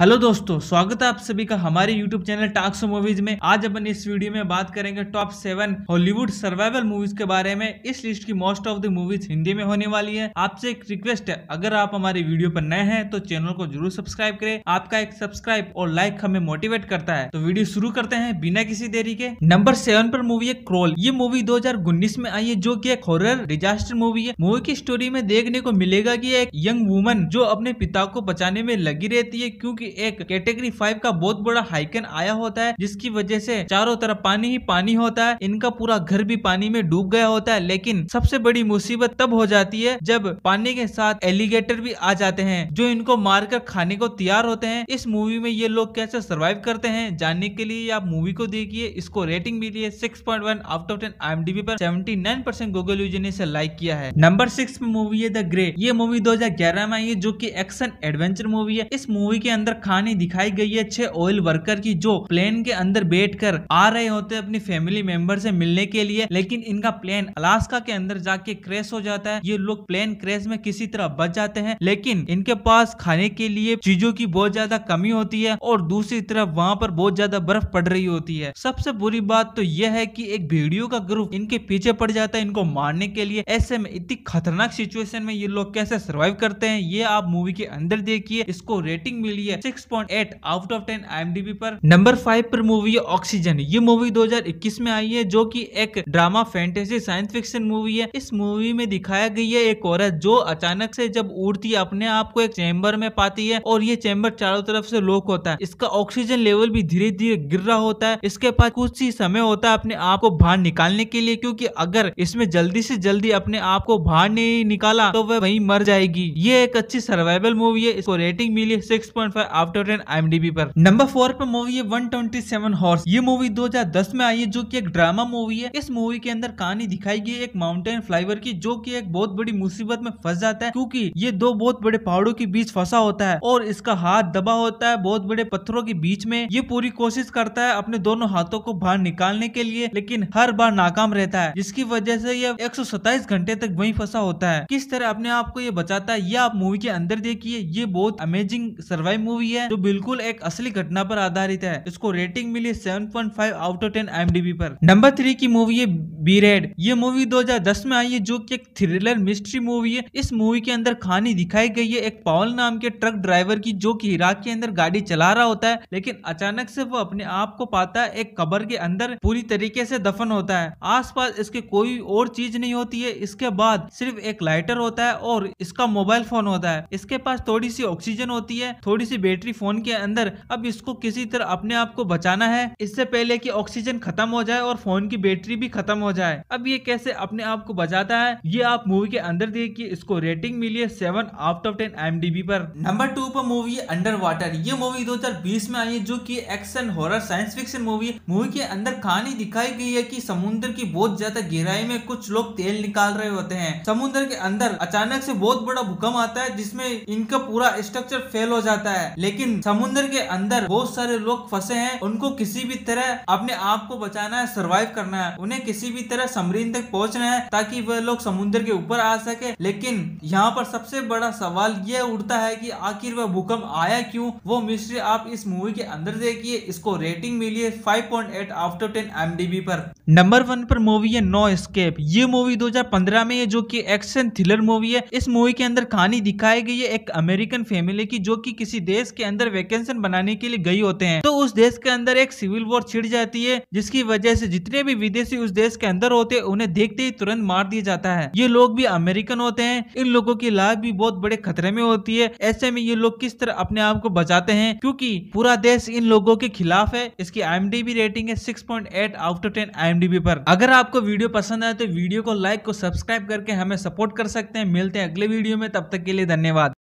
hello दोस्तों स्वागत है आप सभी का हमारे यूट्यूब चैनल टाक्सो मूवीज में आज अपन इस वीडियो में बात करेंगे top seven Hollywood survival movies के बारे में इस लिस्ट की most of the movies Hindi में होने वाली है आपसे एक रिक्वेस्ट है अगर आप हमारे वीडियो पर नए हैं तो चैनल को जरूर सब्सक्राइब करें आपका एक सब्सक्राइब और लाइक हमें मोटिवेट करता है तो वीडियो शुरू करते हैं बिना किसी देरी के नंबर सेवन पर मूवी है क्रोल ये मूवी दो में आई है जो की एक हॉरर डिजास्टर मूवी है मूवी की स्टोरी में देखने को मिलेगा की एक यंग वुमन जो अपने पिता को बचाने में लगी रहती है क्यूँकी एक कैटेगरी फाइव का बहुत बड़ा हाइकन आया होता है जिसकी वजह से चारों तरफ पानी ही पानी होता है इनका पूरा घर भी पानी में डूब गया होता है लेकिन सबसे बड़ी मुसीबत तब हो जाती है जब पानी के साथ एलिगेटर भी आ जाते हैं जो इनको मारकर खाने को तैयार होते हैं इस मूवी में ये लोग कैसे सर्वाइव करते हैं जानने के लिए आप मूवी को देखिए इसको रेटिंग मिली six point one out of ten I M पर seventy nine percent Google user ने इसे लाइक किया है नंबर सिक्स मूवी है द ग्रे ये मूवी दो में आई है जो की एक्शन एडवेंचर मूवी है इस मूवी के अंदर खाने दिखाई गई है छह ऑयल वर्कर की जो प्लेन के अंदर बैठकर आ रहे होते अपनी फैमिली मेंबर से मिलने के लिए लेकिन इनका प्लेन अलास्का के अंदर जाके क्रैश हो जाता है ये लोग प्लेन क्रैश में किसी तरह बच जाते हैं लेकिन इनके पास खाने के लिए चीजों की बहुत ज्यादा कमी होती है और दूसरी तरफ वहाँ पर बहुत ज्यादा बर्फ पड़ रही होती है सबसे बुरी बात तो यह है की एक भेड़ियों का ग्रुप इनके पीछे पड़ जाता है इनको मारने के लिए ऐसे में इतनी खतरनाक सिचुएशन में ये लोग कैसे सर्वाइव करते हैं ये आप मूवी के अंदर देखिए इसको रेटिंग मिली है है 6.8 आउट ऑफ 10 बी पर नंबर फाइव पर मूवी है ऑक्सीजन ये मूवी 2021 में आई है जो कि एक drama fantasy science fiction movie है इस मूवी में दिखाया गई है एक औरत जो अचानक से जब उड़ती अपने आप को एक चैम्बर में पाती है और ये चैम्बर चारों तरफ से लॉक होता है इसका ऑक्सीजन लेवल भी धीरे धीरे गिर रहा होता है इसके पास कुछ ही समय होता है अपने आप को बाहर निकालने के लिए क्योंकि अगर इसमें जल्दी से जल्दी अपने आप को बाहर नहीं निकाला तो वह वही मर जाएगी ये एक अच्छी सर्वाइवल मूवी है इसको रेटिंग मिली six point five out ten I पर नंबर फोर पर मूवी है वन ट्वेंटी सेवन हॉर्स ये मूवी 2010 में आई है जो कि एक ड्रामा मूवी है इस मूवी के अंदर कहानी दिखाई गई एक माउंटेन फ्लाइवर की जो कि एक बहुत बड़ी मुसीबत में फंस जाता है क्योंकि ये दो बहुत बड़े पहाड़ों के बीच फंसा होता है और इसका हाथ दबा होता है बहुत बड़े पत्थरों के बीच में ये पूरी कोशिश करता है अपने दोनों हाथों को बाहर निकालने के लिए लेकिन हर बार नाकाम रहता है जिसकी वजह से यह एक घंटे तक वही फंसा होता है किस तरह अपने आप को ये बचाता है यह आप मूवी के अंदर देखिए ये बहुत अमेजिंग सर्वाइव मूवी मूवी है जो बिल्कुल एक असली घटना पर आधारित है इसको रेटिंग मिली 7.5 आउट ऑफ 10 एमडीबी पर नंबर थ्री की मूवी है बी रेड ये मूवी 2010 में आई है जो की एक थ्रिलर मिस्ट्री मूवी है इस मूवी के अंदर खानी दिखाई गई है एक पावल नाम के ट्रक ड्राइवर की जो की इराक के अंदर गाड़ी चला रहा होता है लेकिन अचानक से वो अपने आप को पाता है एक कबर के अंदर पूरी तरीके से दफन होता है पास इसके कोई और चीज नहीं होती है इसके बाद सिर्फ एक लाइटर होता है और इसका मोबाइल फोन होता है इसके पास थोड़ी सी ऑक्सीजन होती है थोड़ी सी बैटरी फोन के अंदर अब इसको किसी तरह अपने आप को बचाना है इससे पहले की ऑक्सीजन खत्म हो जाए और फोन की बैटरी भी खत्म हो जाए अब ये कैसे अपने आप को बचाता है ये आप मूवी के अंदर देखिए इसको रेटिंग मिली है seven out of ten M B पर नंबर टू पर मूवी है अंडर वाटर ये मूवी बीस में आई है जो की action horror science fiction movie है मूवी के अंदर कहानी दिखाई गई है की समुद्र की बहुत ज्यादा गहराई में कुछ लोग तेल निकाल रहे होते हैं समुद्र के अंदर अचानक से बहुत बड़ा भूकंप आता है जिसमें इनका पूरा स्ट्रक्चर फेल हो जाता है लेकिन समुद्र के अंदर बहुत सारे लोग फंसे हैं उनको किसी भी तरह अपने आप को बचाना है सर्वाइव करना है उन्हें किसी भी तरह समरीन तक पहुंचना है ताकि वह लोग समुद्र के ऊपर आ सके लेकिन यहाँ पर सबसे बड़ा सवाल ये उठता है कि आखिर वह भूकंप आया क्यों वो मिस्ट्री आप इस मूवी के अंदर देखिए इसको रेटिंग मिली है 5.8 आफ्टर टेन एम पर नंबर वन पर मूवी है नो स्केप ये मूवी 2015 में है जो कि एक्शन थ्रिलर मूवी है इस मूवी के अंदर कहानी दिखाई गई है एक अमेरिकन फैमिली की जो कि किसी देश देश के अंदर वैकेंसन बनाने के लिए गई होते हैं तो उस देश के अंदर एक सिविल वॉर छिड़ जाती है जिसकी वजह से जितने भी विदेशी उस देश के अंदर होते हैं उन्हें देखते ही तुरंत मार दिया जाता है ये लोग भी अमेरिकन होते हैं इन लोगों की लाइफ भी बहुत बड़े खतरे में होती है ऐसे में ये लोग किस तरह अपने आप को बचाते हैं क्योंकि पूरा देश इन लोगों के खिलाफ है इसकी आई रेटिंग है six point eight out of ten I पर अगर आपको वीडियो पसंद आए तो वीडियो को लाइक को सब्सक्राइब करके हमें सपोर्ट कर सकते हैं मिलते हैं अगले वीडियो में तब तक के लिए धन्यवाद